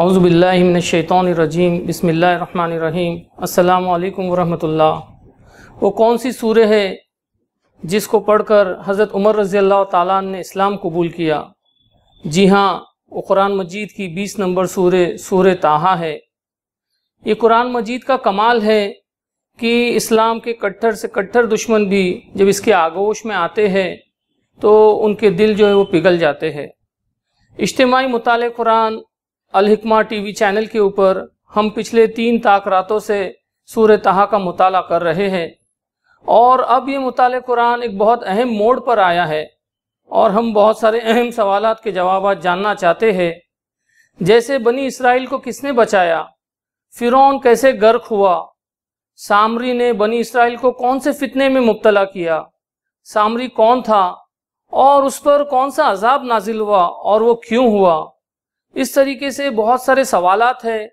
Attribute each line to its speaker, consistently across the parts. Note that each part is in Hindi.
Speaker 1: अउज़बिल्लिमिनशैतरजीम बसमीम अल्लाम वरहमतुल्ला वो कौन सी सूर है जिसको पढ़कर हज़रत उमर रज़ी अल्लाह ने इस्लाम कबूल किया जी हाँ वो कुरान मजीद की बीस नंबर सूर सूर ताहा है ये कुरान मजीद का कमाल है कि इस्लाम के कट्टर से कट्टर दुश्मन भी जब इसके आगोश में आते हैं तो उनके दिल जो है वो पिघल जाते हैं इज्तमाही मुताल कुरान अलहिकमा टीवी चैनल के ऊपर हम पिछले तीन ताक रातों से सूर तहा का मताल कर रहे हैं और अब ये मुताल कुरान एक बहुत अहम मोड़ पर आया है और हम बहुत सारे अहम सवाल के जवाब जानना चाहते हैं जैसे बनी इसराइल को किसने बचाया फिरौन कैसे गर्क हुआ सामरी ने बनी इसराइल को कौन से फितने में मुबतला किया सामरी कौन था और उस पर कौन सा अजाब नाजिल हुआ और वो क्यों हुआ इस तरीके से बहुत सारे सवालत हैं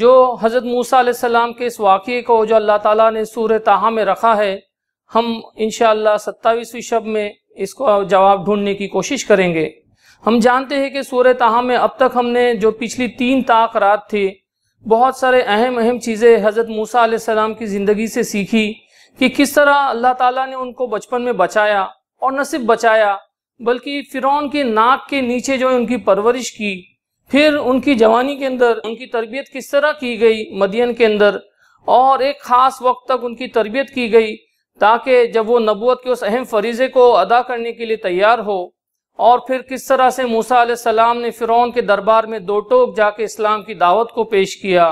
Speaker 1: जो हज़रत मूसा सलाम के इस वाक़े को जो अल्लाह ताला ने सूर तहा में रखा है हम इन सत्ताईसवीं शब में इसको जवाब ढूंढने की कोशिश करेंगे हम जानते हैं कि सूर तहा में अब तक हमने जो पिछली तीन रात थी बहुत सारे अहम अहम चीज़ें हज़रत मूसा सलाम की ज़िंदगी से सीखी कि किस तरह अल्लाह ताला ने उनको बचपन में बचाया और न सिर्फ बचाया बल्कि फ़िरौन के नाक के नीचे जो उनकी परवरिश की फिर उनकी जवानी के अंदर उनकी तरबियत किस तरह की गई मदियन के अंदर और एक ख़ास वक्त तक उनकी तरबियत की गई ताकि जब वो नबूत के उस अहम फरीज़े को अदा करने के लिए तैयार हो और फिर किस तरह से मूसा सलाम ने फ़िरौन के दरबार में दो टोक जाके इस्लाम की दावत को पेश किया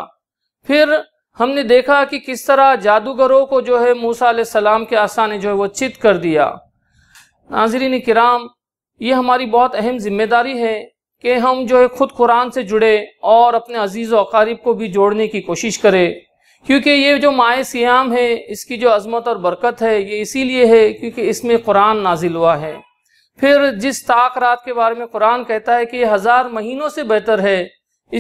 Speaker 1: फिर हमने देखा कि किस तरह जादूगरों को जो है मूसा सलाम के आसा ने जो है वो चित कर दिया नाजरीन कराम ये हमारी बहुत अहम जिम्मेदारी है कि हम जो है ख़ुद कुरान से जुड़े और अपने अजीज़ वकारीब को भी जोड़ने की कोशिश करें क्योंकि ये जो माय सियाम है इसकी जो अजमत और बरकत है ये इसीलिए है क्योंकि इसमें कुरान नाजिल हुआ है फिर जिस ताक रात के बारे में कुरान कहता है कि ये हज़ार महीनों से बेहतर है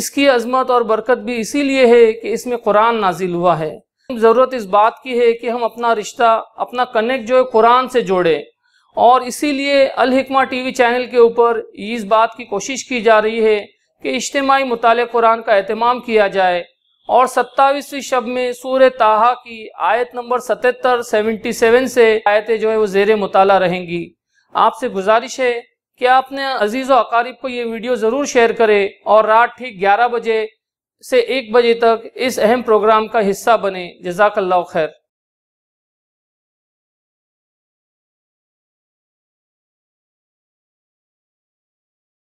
Speaker 1: इसकी अजमत और बरकत भी इसीलिए है कि इसमें कुरान नाजिल हुआ है ज़रूरत इस बात की है कि हम अपना रिश्ता अपना कनेक्ट जो है कुरान से जोड़ें और इसीलिए अलहिकमा टीवी चैनल के ऊपर इस बात की कोशिश की जा रही है कि इज्तमाही मुताल कुरान का अहतमाम किया जाए और सत्ताईसवीं शब में सूर ताहा की आयत नंबर सतहत्तर सेवेंटी सेवन से आयतें जो है वो जेर मुताल रहेंगी आपसे गुजारिश है कि आपने अजीज़ व अकारीब को ये वीडियो ज़रूर शेयर करें और रात ठीक ग्यारह बजे से एक बजे तक इस अहम प्रोग्राम का हिस्सा बने जजाकल्ला खैर